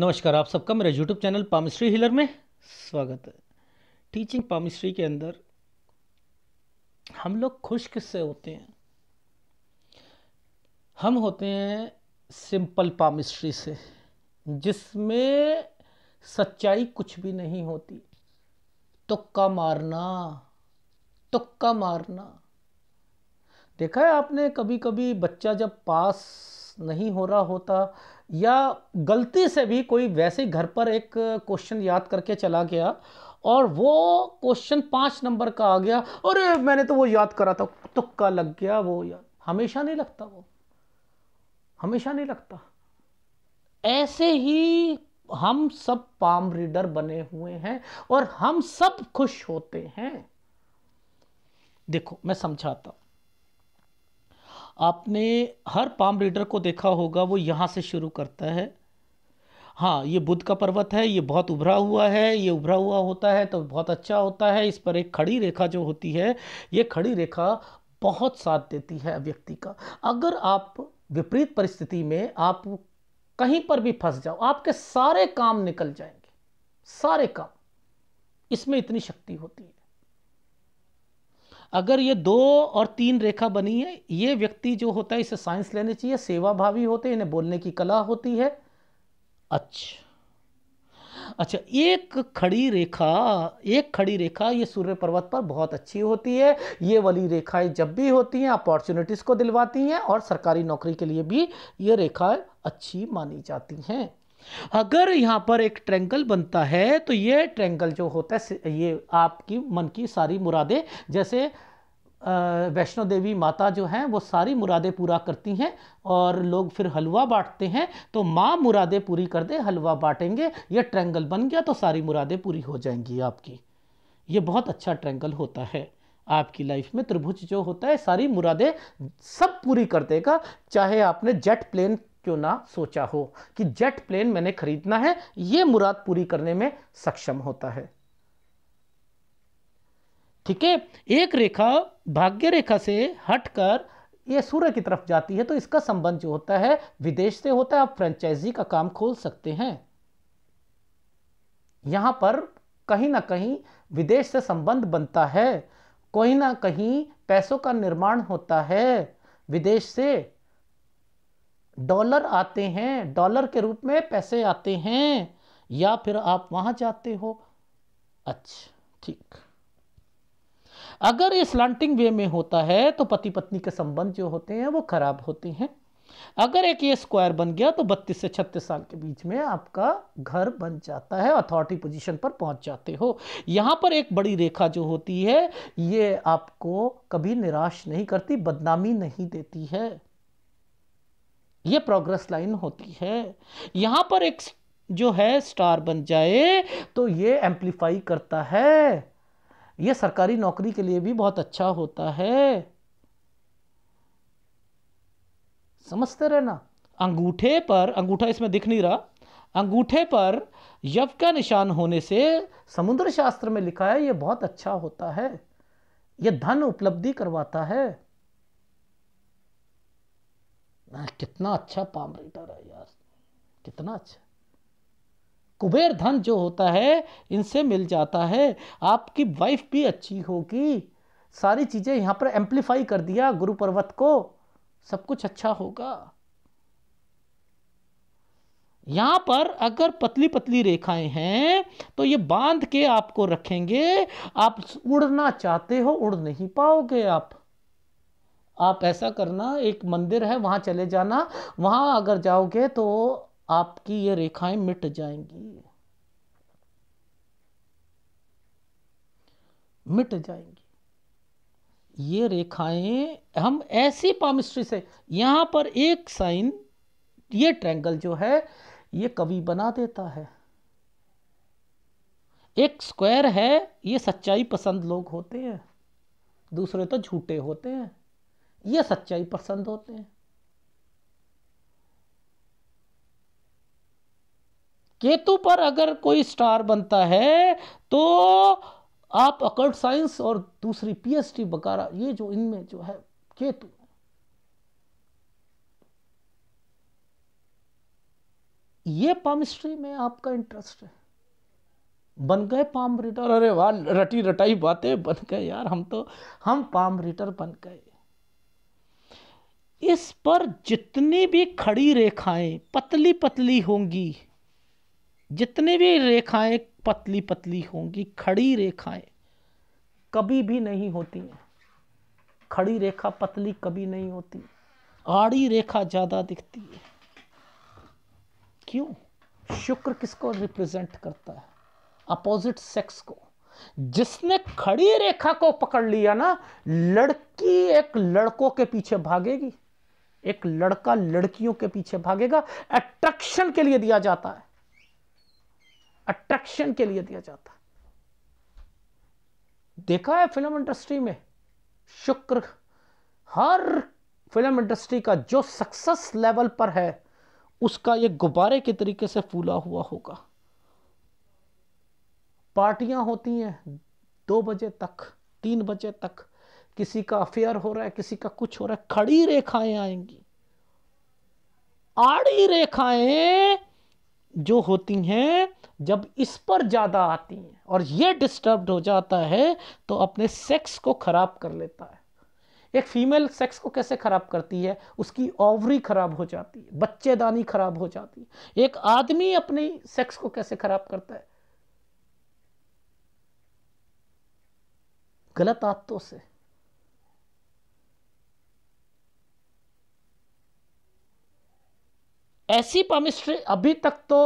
नमस्कार आप सबका मेरा यूट्यूब चैनल पामिस्ट्री हिलर में स्वागत है टीचिंग पामिस्ट्री के अंदर हम लोग खुश किससे होते हैं हम होते हैं सिंपल पामिस्ट्री से जिसमें सच्चाई कुछ भी नहीं होती तुक्का मारना तुक्का मारना देखा है आपने कभी कभी बच्चा जब पास नहीं हो रहा होता या गलती से भी कोई वैसे घर पर एक क्वेश्चन याद करके चला गया और वो क्वेश्चन पाँच नंबर का आ गया अरे मैंने तो वो याद करा था तुक्का लग गया वो याद हमेशा नहीं लगता वो हमेशा नहीं लगता ऐसे ही हम सब पाम रीडर बने हुए हैं और हम सब खुश होते हैं देखो मैं समझाता हूं आपने हर पाम रीडर को देखा होगा वो यहाँ से शुरू करता है हाँ ये बुद्ध का पर्वत है ये बहुत उभरा हुआ है ये उभरा हुआ होता है तो बहुत अच्छा होता है इस पर एक खड़ी रेखा जो होती है ये खड़ी रेखा बहुत साथ देती है व्यक्ति का अगर आप विपरीत परिस्थिति में आप कहीं पर भी फंस जाओ आपके सारे काम निकल जाएंगे सारे काम इसमें इतनी शक्ति होती है अगर ये दो और तीन रेखा बनी है ये व्यक्ति जो होता है इसे साइंस लेने चाहिए सेवाभावी होते हैं इन्हें बोलने की कला होती है अच्छा अच्छा एक खड़ी रेखा एक खड़ी रेखा ये सूर्य पर्वत पर बहुत अच्छी होती है ये वाली रेखाएं जब भी होती हैं अपॉर्चुनिटीज़ को दिलवाती हैं और सरकारी नौकरी के लिए भी ये रेखाएं अच्छी मानी जाती हैं अगर यहाँ पर एक ट्रेंगल बनता है तो ये ट्रेंगल जो होता है ये आपकी मन की सारी मुरादें जैसे वैष्णो देवी माता जो हैं वो सारी मुरादें पूरा करती हैं और लोग फिर हलवा बांटते हैं तो माँ मुरादें पूरी कर दे हलवा बांटेंगे ये ट्रेंगल बन गया तो सारी मुरादें पूरी हो जाएंगी आपकी ये बहुत अच्छा ट्रेंगल होता है आपकी लाइफ में त्रिभुज जो होता है सारी मुरादें सब पूरी कर देगा चाहे आपने जेट प्लेन क्यों ना सोचा हो कि जेट प्लेन मैंने खरीदना है यह मुराद पूरी करने में सक्षम होता है ठीक है एक रेखा भाग्य रेखा से हटकर यह सूर्य की तरफ जाती है तो इसका संबंध जो होता है विदेश से होता है आप फ्रेंचाइजी का काम खोल सकते हैं यहां पर कहीं ना कहीं विदेश से संबंध बनता है कहीं ना कहीं पैसों का निर्माण होता है विदेश से डॉलर आते हैं डॉलर के रूप में पैसे आते हैं या फिर आप वहां जाते हो अच्छा ठीक अगर ये स्लांटिंग वे में होता है तो पति पत्नी के संबंध जो होते हैं वो खराब होते हैं अगर एक ये स्क्वायर बन गया तो 32 से 36 साल के बीच में आपका घर बन जाता है अथॉरिटी पोजीशन पर पहुंच जाते हो यहां पर एक बड़ी रेखा जो होती है ये आपको कभी निराश नहीं करती बदनामी नहीं देती है ये प्रोग्रेस लाइन होती है यहां पर एक जो है स्टार बन जाए तो ये एम्पलीफाई करता है ये सरकारी नौकरी के लिए भी बहुत अच्छा होता है समझते रहना अंगूठे पर अंगूठा इसमें दिख नहीं रहा अंगूठे पर यव का निशान होने से समुद्र शास्त्र में लिखा है ये बहुत अच्छा होता है ये धन उपलब्धि करवाता है कितना अच्छा पाम रीडर है यार कितना अच्छा कुबेर धन जो होता है इनसे मिल जाता है आपकी वाइफ भी अच्छी होगी सारी चीज़ें यहां पर एम्पलीफाई कर दिया गुरु पर्वत को सब कुछ अच्छा होगा यहां पर अगर पतली पतली रेखाएं हैं तो ये बांध के आपको रखेंगे आप उड़ना चाहते हो उड़ नहीं पाओगे आप आप ऐसा करना एक मंदिर है वहाँ चले जाना वहाँ अगर जाओगे तो आपकी ये रेखाएं मिट जाएंगी मिट जाएंगी ये रेखाएं हम ऐसी पामिस्ट्री से यहाँ पर एक साइन ये ट्रैंगल जो है ये कवि बना देता है एक स्क्वायर है ये सच्चाई पसंद लोग होते हैं दूसरे तो झूठे होते हैं ये सच्चाई पसंद होते हैं केतु पर अगर कोई स्टार बनता है तो आप अकल्ट साइंस और दूसरी पीएसटी बकारा ये जो इनमें जो है केतु ये पामिस्ट्री में आपका इंटरेस्ट है बन गए पाम रीडर अरे वाह रटी रटाई बातें बन गए यार हम तो हम पाम रीडर बन गए इस पर जितनी भी खड़ी रेखाएं पतली पतली होंगी जितनी भी रेखाएं पतली पतली होंगी खड़ी रेखाएं कभी भी नहीं होती हैं खड़ी रेखा पतली कभी नहीं होती आड़ी रेखा ज़्यादा दिखती है क्यों शुक्र किसको रिप्रेजेंट करता है अपोजिट सेक्स को जिसने खड़ी रेखा को पकड़ लिया ना लड़की एक लड़कों के पीछे भागेगी एक लड़का लड़कियों के पीछे भागेगा अट्रैक्शन के लिए दिया जाता है अट्रैक्शन के लिए दिया जाता है देखा है फिल्म इंडस्ट्री में शुक्र हर फिल्म इंडस्ट्री का जो सक्सेस लेवल पर है उसका ये गुब्बारे के तरीके से फूला हुआ होगा पार्टियां होती हैं दो बजे तक तीन बजे तक किसी का अफेयर हो रहा है किसी का कुछ हो रहा है खड़ी रेखाएं आएंगी आड़ी रेखाएं जो होती हैं जब इस पर ज़्यादा आती हैं और ये डिस्टर्ब हो जाता है तो अपने सेक्स को ख़राब कर लेता है एक फीमेल सेक्स को कैसे ख़राब करती है उसकी ओवरी ख़राब हो जाती है बच्चेदानी ख़राब हो जाती है एक आदमी अपने सेक्स को कैसे ख़राब करता है गलत आदतों से ऐसी पामिस्ट्री अभी तक तो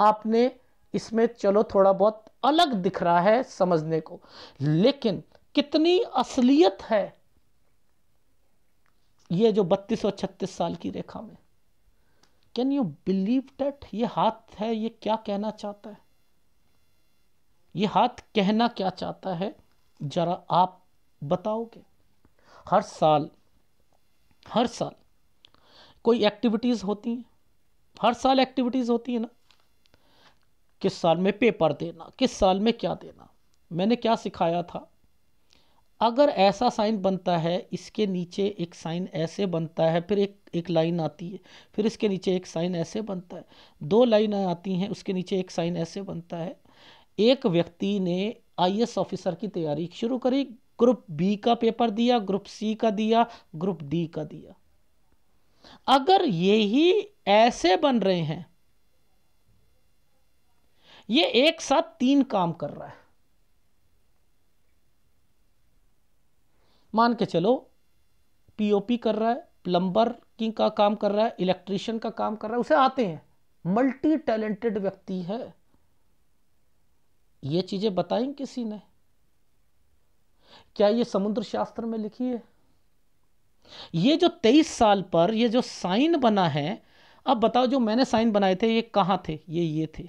आपने इसमें चलो थोड़ा बहुत अलग दिख रहा है समझने को लेकिन कितनी असलियत है ये जो बत्तीस और छत्तीस साल की रेखा में कैन यू बिलीव डेट ये हाथ है ये क्या कहना चाहता है ये हाथ कहना क्या चाहता है जरा आप बताओगे हर साल हर साल कोई एक्टिविटीज़ होती हैं हर साल एक्टिविटीज़ होती है ना किस साल में पेपर देना किस साल में क्या देना मैंने क्या सिखाया था अगर ऐसा साइन बनता है इसके नीचे एक साइन ऐसे बनता है फिर एक एक लाइन आती है फिर इसके नीचे एक साइन ऐसे बनता है दो लाइन आती हैं उसके नीचे एक साइन ऐसे बनता है एक व्यक्ति ने आई ऑफिसर की तैयारी शुरू करी ग्रुप बी का पेपर दिया ग्रुप सी का दिया ग्रुप डी का दिया अगर यही ऐसे बन रहे हैं ये एक साथ तीन काम कर रहा है मान के चलो पीओपी कर रहा है प्लम्बर की का काम कर रहा है इलेक्ट्रिशियन का काम कर रहा है उसे आते हैं मल्टी टैलेंटेड व्यक्ति है ये चीजें बताई किसी ने क्या ये समुद्र शास्त्र में लिखी है ये जो तेईस साल पर ये जो साइन बना है अब बताओ जो मैंने साइन बनाए थे ये कहाँ थे ये ये थे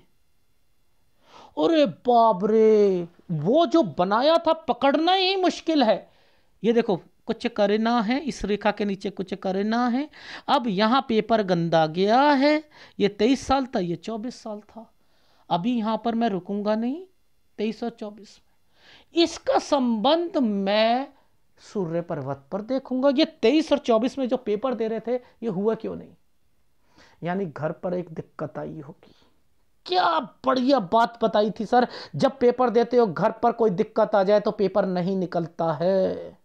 अरे बाप रे वो जो बनाया था पकड़ना ही मुश्किल है ये देखो कुछ करना है इस रेखा के नीचे कुछ करना है अब यहाँ पेपर गंदा गया है ये तेईस साल था ये चौबीस साल था अभी यहाँ पर मैं रुकूंगा नहीं तेईस और चौबीस में इसका संबंध मैं सूर्य पर्वत पर देखूंगा ये तेईस और चौबीस में जो पेपर दे रहे थे ये हुआ क्यों नहीं यानी घर पर एक दिक्कत आई होगी क्या बढ़िया बात बताई थी सर जब पेपर देते हो घर पर कोई दिक्कत आ जाए तो पेपर नहीं निकलता है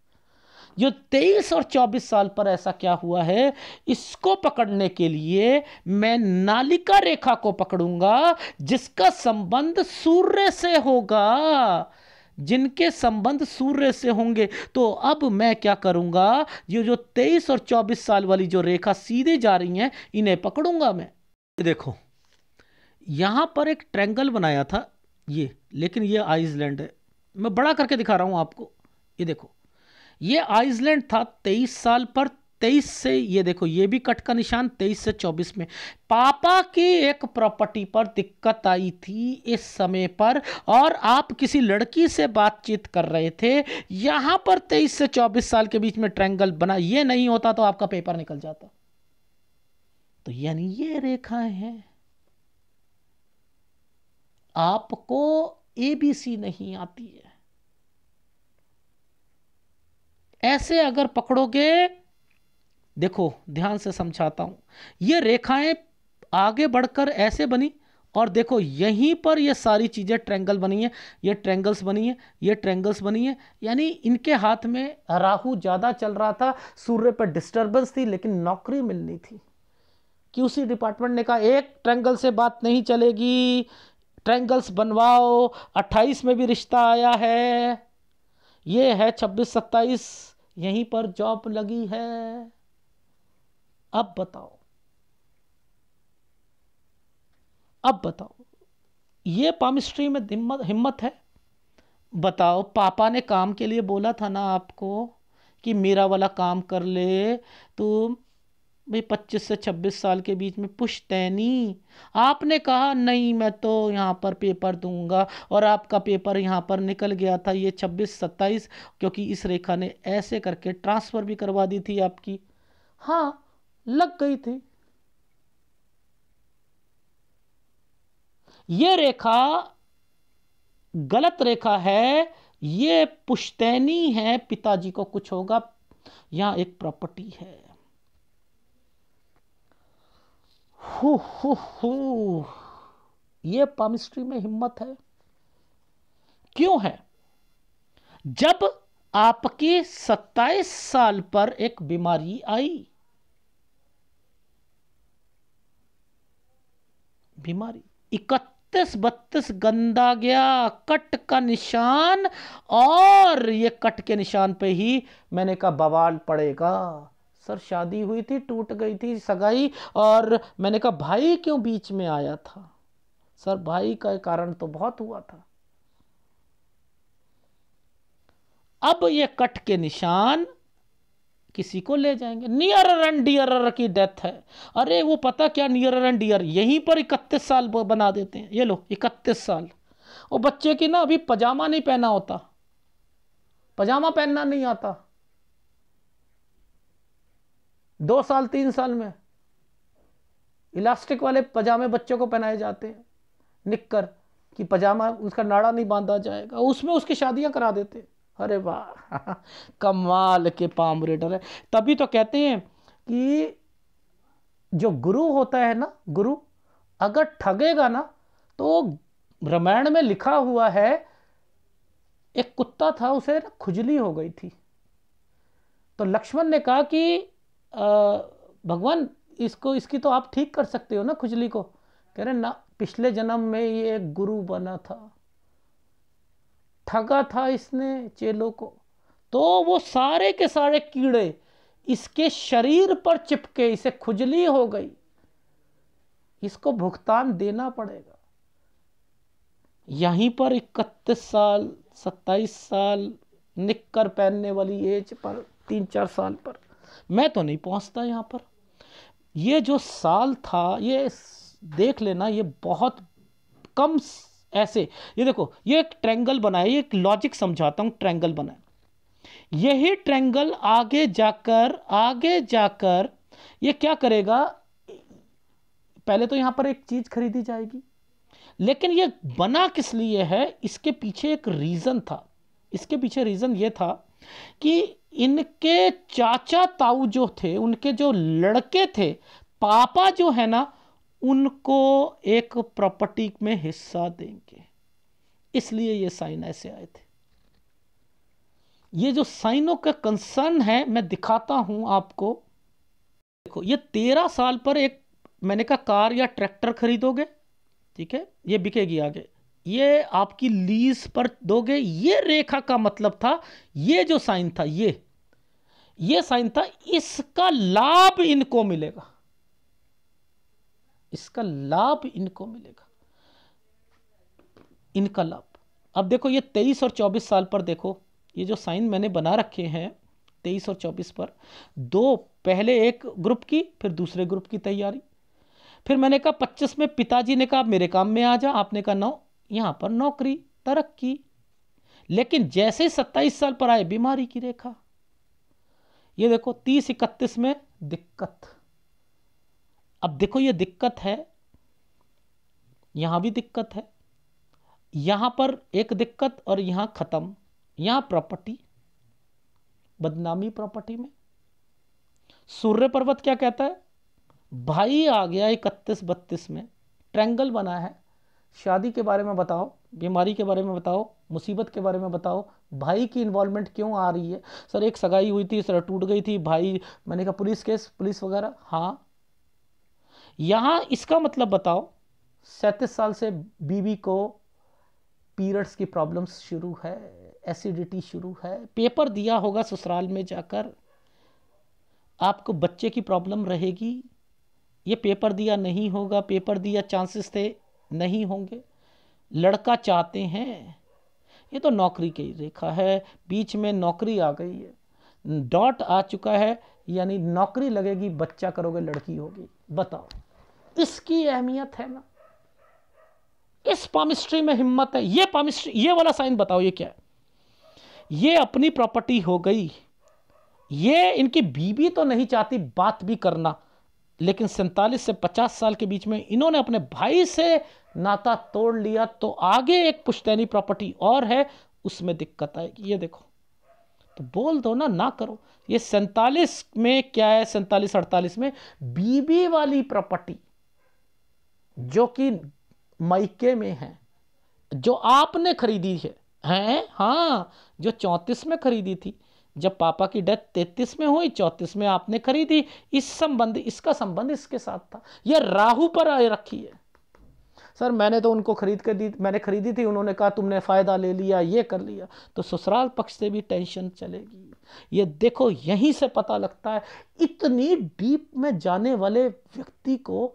जो 23 और 24 साल पर ऐसा क्या हुआ है इसको पकड़ने के लिए मैं नालिका रेखा को पकड़ूंगा जिसका संबंध सूर्य से होगा जिनके संबंध सूर्य से होंगे तो अब मैं क्या करूंगा ये जो तेईस और चौबीस साल वाली जो रेखा सीधे जा रही है इन्हें पकड़ूंगा मैं देखो यहां पर एक ट्रैंगल बनाया था ये लेकिन ये आइसलैंड है मैं बड़ा करके दिखा रहा हूं आपको ये देखो ये आइसलैंड था तेईस साल पर तेईस से ये देखो ये भी कट का निशान तेईस से चौबीस में पापा के एक प्रॉपर्टी पर दिक्कत आई थी इस समय पर और आप किसी लड़की से बातचीत कर रहे थे यहां पर तेईस से चौबीस साल के बीच में ट्रैंगल बना ये नहीं होता तो आपका पेपर निकल जाता तो यानी ये रेखाएं हैं आपको एबीसी नहीं आती है ऐसे अगर पकड़ोगे देखो ध्यान से समझाता हूँ ये रेखाएं आगे बढ़कर ऐसे बनी और देखो यहीं पर ये सारी चीज़ें ट्रेंगल बनी है ये ट्रेंगल्स बनी है ये ट्रेंगल्स बनी है यानी इनके हाथ में राहु ज़्यादा चल रहा था सूर्य पर डिस्टर्बेंस थी लेकिन नौकरी मिलनी थी कि उसी डिपार्टमेंट ने कहा एक ट्रेंगल से बात नहीं चलेगी ट्रेंगल्स बनवाओ 28 में भी रिश्ता आया है ये है 26 27 यहीं पर जॉब लगी है अब बताओ अब बताओ ये पामिस्ट्री में हिम्मत हिम्मत है बताओ पापा ने काम के लिए बोला था ना आपको कि मेरा वाला काम कर ले तुम तो भाई पच्चीस से छब्बीस साल के बीच में पुश्तैनी आपने कहा नहीं मैं तो यहाँ पर पेपर दूंगा और आपका पेपर यहाँ पर निकल गया था ये छब्बीस सत्ताईस क्योंकि इस रेखा ने ऐसे करके ट्रांसफ़र भी करवा दी थी आपकी हाँ लग गई थी ये रेखा गलत रेखा है ये पुश्तैनी है पिताजी को कुछ होगा यहां एक प्रॉपर्टी है हु हु हु। ये पामिस्ट्री में हिम्मत है क्यों है जब आपके 27 साल पर एक बीमारी आई बीमारी इकतीस बत्तीस गंदा गया कट का निशान और ये कट के निशान पे ही मैंने कहा बवाल पड़ेगा सर शादी हुई थी टूट गई थी सगाई और मैंने कहा भाई क्यों बीच में आया था सर भाई का कारण तो बहुत हुआ था अब ये कट के निशान किसी को ले जाएंगे नियर एंड डियर की डेथ है अरे वो पता क्या नियर एंड डियर यहीं पर इकतीस साल बना देते हैं ये लो इकतीस साल और बच्चे की ना अभी पजामा नहीं पहना होता पजामा पहनना नहीं आता दो साल तीन साल में इलास्टिक वाले पजामे बच्चों को पहनाए जाते हैं निककर कि पजामा उसका नाड़ा नहीं बांधा जाएगा उसमें उसकी शादियां करा देते हैं अरे वाह कमाल के रेडर है तभी तो कहते हैं कि जो गुरु होता है ना गुरु अगर ठगेगा ना तो रामायण में लिखा हुआ है एक कुत्ता था उसे खुजली हो गई थी तो लक्ष्मण ने कहा कि भगवान इसको इसकी तो आप ठीक कर सकते हो ना खुजली को कह रहे ना पिछले जन्म में ये गुरु बना था ठगा था इसने चेलों को तो वो सारे के सारे कीड़े इसके शरीर पर चिपके इसे खुजली हो गई इसको भुगतान देना पड़ेगा यहीं पर इकतीस साल सत्ताईस साल निककर पहनने वाली एज पर तीन चार साल पर मैं तो नहीं पहुंचता यहाँ पर ये जो साल था ये देख लेना ये बहुत कम ऐसे ये देखो ये एक ट्रैंगल बनाया ये एक लॉजिक समझाता हूँ ट्रैंगल बनाया यही ट्रैंगल आगे जाकर आगे जाकर ये क्या करेगा पहले तो यहां पर एक चीज खरीदी जाएगी लेकिन ये बना किस लिए है इसके पीछे एक रीजन था इसके पीछे रीजन ये था कि इनके चाचा ताऊ जो थे उनके जो लड़के थे पापा जो है ना उनको एक प्रॉपर्टी में हिस्सा देंगे इसलिए ये साइन ऐसे आए थे ये जो साइनों का कंसर्न है मैं दिखाता हूं आपको देखो ये तेरह साल पर एक मैंने कहा कार या ट्रैक्टर खरीदोगे ठीक है ये बिकेगी आगे ये आपकी लीज पर दोगे ये रेखा का मतलब था ये जो साइन था ये ये साइन था इसका लाभ इनको मिलेगा इसका लाभ इनको मिलेगा इनका लाभ अब देखो ये तेईस और चौबीस साल पर देखो ये जो साइन मैंने बना रखे हैं तेईस और चौबीस पर दो पहले एक ग्रुप की फिर दूसरे ग्रुप की तैयारी फिर मैंने कहा पच्चीस में पिताजी ने कहा मेरे काम में आ जा आपने कहा नौ यहाँ पर नौकरी तरक्की लेकिन जैसे सत्ताईस साल पर आए बीमारी की रेखा ये देखो तीस इकतीस में दिक्कत अब देखो ये दिक्कत है यहां भी दिक्कत है यहां पर एक दिक्कत और यहां ख़त्म यहां प्रॉपर्टी बदनामी प्रॉपर्टी में सूर्य पर्वत क्या कहता है भाई आ गया इकतीस बत्तीस में ट्रैंगल बना है शादी के बारे में बताओ बीमारी के बारे में बताओ मुसीबत के बारे में बताओ भाई की इन्वॉल्वमेंट क्यों आ रही है सर एक सगाई हुई थी सर टूट गई थी भाई मैंने कहा पुलिस केस पुलिस वगैरह हाँ यहाँ इसका मतलब बताओ सैंतीस साल से बीवी को पीरियड्स की प्रॉब्लम्स शुरू है एसिडिटी शुरू है पेपर दिया होगा ससुराल में जाकर आपको बच्चे की प्रॉब्लम रहेगी ये पेपर दिया नहीं होगा पेपर दिया चांसेस थे नहीं होंगे लड़का चाहते हैं ये तो नौकरी की रेखा है बीच में नौकरी आ गई है डॉट आ चुका है यानी नौकरी लगेगी बच्चा करोगे लड़की होगी बताओ इसकी अहमियत है ना इस पामिस्ट्री में हिम्मत है ये पामिस्ट्री ये वाला साइन बताओ ये क्या है ये अपनी प्रॉपर्टी हो गई ये इनकी बीबी तो नहीं चाहती बात भी करना लेकिन सैंतालीस से पचास साल के बीच में इन्होंने अपने भाई से नाता तोड़ लिया तो आगे एक पुश्तैनी प्रॉपर्टी और है उसमें दिक्कत आएगी ये देखो तो बोल दो ना ना करो ये सैंतालीस में क्या है सैंतालीस अड़तालीस में बीबी वाली प्रॉपर्टी जो कि मईके में है जो आपने खरीदी है हैं हाँ जो चौंतीस में खरीदी थी जब पापा की डेथ तैतीस में हुई चौंतीस में आपने खरीदी इस संबंध इसका संबंध इसके साथ था यह राहु पर आए रखी है सर मैंने तो उनको खरीद कर दी मैंने खरीदी थी उन्होंने कहा तुमने फ़ायदा ले लिया ये कर लिया तो ससुराल पक्ष से भी टेंशन चलेगी ये देखो यहीं से पता लगता है इतनी डीप में जाने वाले व्यक्ति को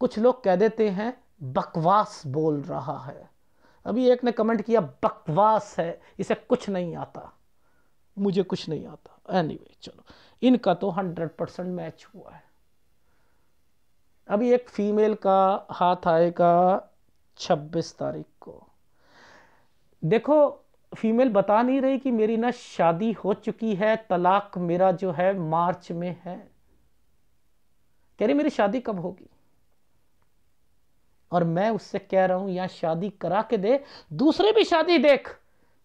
कुछ लोग कह देते हैं बकवास बोल रहा है अभी एक ने कमेंट किया बकवास है इसे कुछ नहीं आता मुझे कुछ नहीं आता एनी anyway, चलो इनका तो हंड्रेड परसेंट मैच हुआ है अभी एक फीमेल का हाथ आएगा छब्बीस तारीख को देखो फीमेल बता नहीं रही कि मेरी ना शादी हो चुकी है तलाक मेरा जो है मार्च में है कह रही मेरी शादी कब होगी और मैं उससे कह रहा हूं यहां शादी करा के दे दूसरी भी शादी देख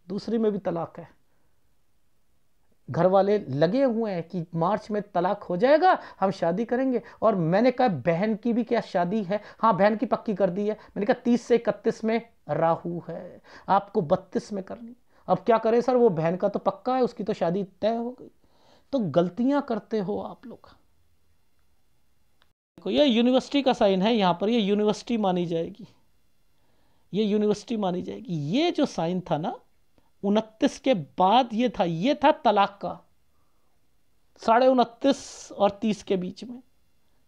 दूसरी में भी तलाक है घर वाले लगे हुए हैं कि मार्च में तलाक हो जाएगा हम शादी करेंगे और मैंने कहा बहन की भी क्या शादी है हाँ बहन की पक्की कर दी है मैंने कहा तीस से इकतीस में राहु है आपको बत्तीस में करनी अब क्या करें सर वो बहन का तो पक्का है उसकी तो शादी तय हो गई तो गलतियां करते हो आप लोग देखो ये यूनिवर्सिटी का साइन है यहाँ पर ये यूनिवर्सिटी मानी जाएगी ये यूनिवर्सिटी मानी जाएगी ये जो साइन था ना उनतीस के बाद ये था ये था तलाक का साढ़े उनतीस और तीस के बीच में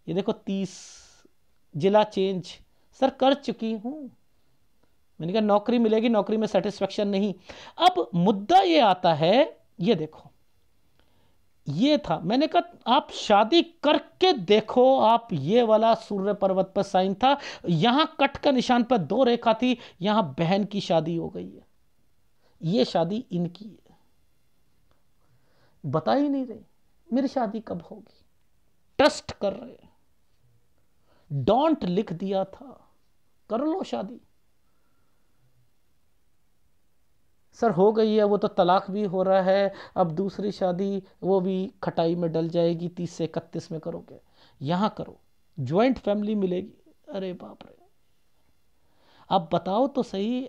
ये देखो तीस जिला चेंज सर कर चुकी हूँ मैंने कहा नौकरी मिलेगी नौकरी में सेटिस्फेक्शन नहीं अब मुद्दा ये आता है ये देखो ये था मैंने कहा आप शादी करके देखो आप ये वाला सूर्य पर्वत पर साइन था यहां कट का निशान पर दो रेखा थी यहां बहन की शादी हो गई है ये शादी इनकी है बता ही नहीं रही मेरी शादी कब होगी ट्रस्ट कर रहे डोंट लिख दिया था कर लो शादी सर हो गई है वो तो तलाक भी हो रहा है अब दूसरी शादी वो भी खटाई में डल जाएगी तीस से इकतीस में करोगे यहाँ करो ज्वाइंट फैमिली मिलेगी अरे बाप रे आप बताओ तो सही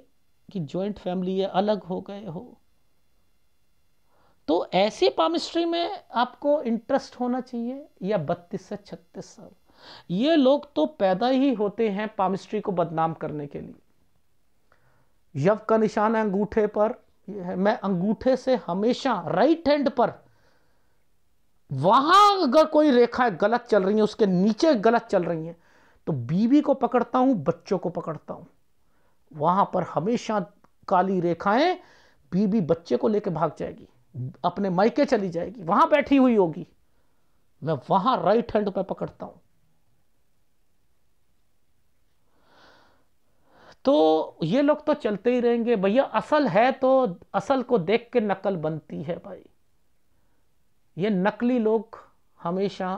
कि ज्वाइंट फैमिली है अलग हो गए हो तो ऐसी पामिस्ट्री में आपको इंटरेस्ट होना चाहिए या बत्तीस से छत्तीस साल ये लोग तो पैदा ही होते हैं पामिस्ट्री को बदनाम करने के लिए यव का निशान है अंगूठे पर है मैं अंगूठे से हमेशा राइट हैंड पर वहां अगर कोई रेखाएं गलत चल रही है उसके नीचे गलत चल रही हैं तो बीवी को पकड़ता हूं बच्चों को पकड़ता हूं वहां पर हमेशा काली रेखाएं बीबी बच्चे को लेकर भाग जाएगी अपने मायके चली जाएगी वहां बैठी हुई होगी मैं वहां राइट हैंड पर पकड़ता हूं तो ये लोग तो चलते ही रहेंगे भैया असल है तो असल को देख के नकल बनती है भाई ये नकली लोग हमेशा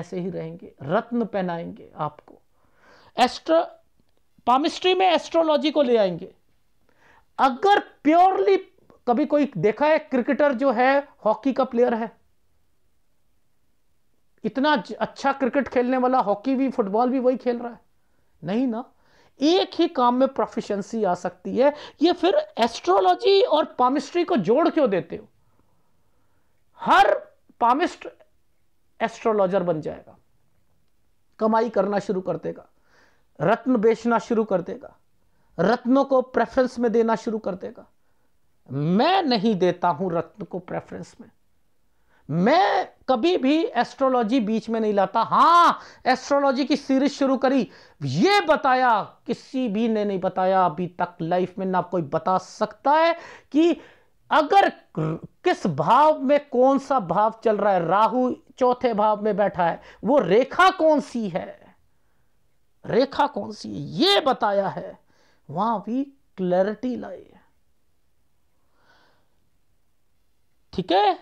ऐसे ही रहेंगे रत्न पहनाएंगे आपको एस्ट्रो पामिस्ट्री में एस्ट्रोलॉजी को ले आएंगे अगर प्योरली कभी कोई देखा है क्रिकेटर जो है हॉकी का प्लेयर है इतना अच्छा क्रिकेट खेलने वाला हॉकी भी फुटबॉल भी वही खेल रहा है नहीं ना एक ही काम में प्रोफिशंसी आ सकती है ये फिर एस्ट्रोलॉजी और पामिस्ट्री को जोड़ क्यों देते हो हर पामिस्ट एस्ट्रोलॉजर बन जाएगा कमाई करना शुरू कर देगा रत्न बेचना शुरू कर देगा रत्नों को प्रेफरेंस में देना शुरू कर देगा मैं नहीं देता हूं रत्न को प्रेफरेंस में मैं कभी भी एस्ट्रोलॉजी बीच में नहीं लाता हाँ एस्ट्रोलॉजी की सीरीज शुरू करी ये बताया किसी भी ने नहीं बताया अभी तक लाइफ में ना कोई बता सकता है कि अगर किस भाव में कौन सा भाव चल रहा है राहु चौथे भाव में बैठा है वो रेखा कौन सी है रेखा कौन सी है ये बताया है वहां भी क्लैरिटी लाई ठीक है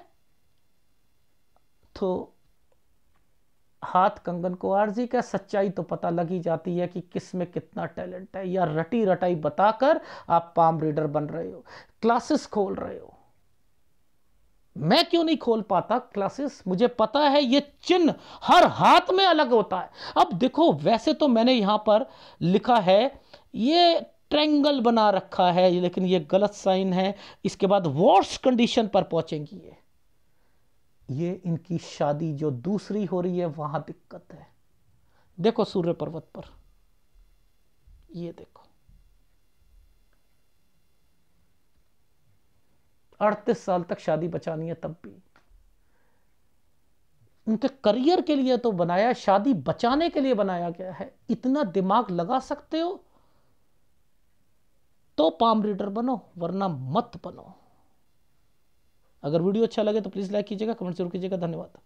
तो हाथ कंगन को आरजी का सच्चाई तो पता लगी जाती है कि किस में कितना टैलेंट है या रटी रटाई बताकर आप पाम रीडर बन रहे हो क्लासेस खोल रहे हो मैं क्यों नहीं खोल पाता क्लासेस मुझे पता है ये चिन्ह हर हाथ में अलग होता है अब देखो वैसे तो मैंने यहां पर लिखा है ये ट्रेंगल बना रखा है लेकिन ये गलत साइन है इसके बाद वॉर्स कंडीशन पर पहुंचेंगी ये ये इनकी शादी जो दूसरी हो रही है वहां दिक्कत है देखो सूर्य पर्वत पर ये देखो अड़तीस साल तक शादी बचानी है तब भी उनके करियर के लिए तो बनाया शादी बचाने के लिए बनाया गया है इतना दिमाग लगा सकते हो तो पाम रीडर बनो वरना मत बनो अगर वीडियो अच्छा लगे तो प्लीज़ लाइक कीजिएगा कमेंट जरूर कीजिएगा धन्यवाद